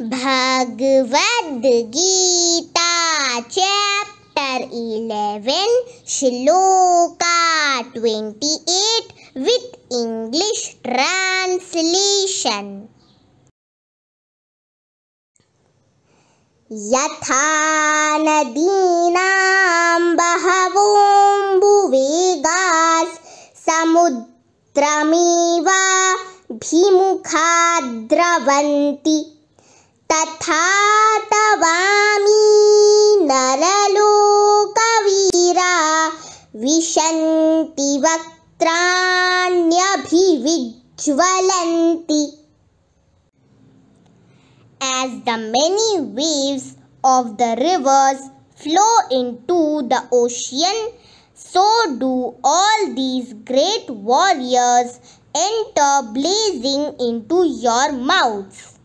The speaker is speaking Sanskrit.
Gita chapter eleven shloka twenty eight with English translation यथा नदीनाम्बहोम्बुवेगास् समुद्रमेव भिमुखा द्रवन्ति As the many waves of the rivers flow into the ocean, so do all these great warriors enter blazing into your mouths.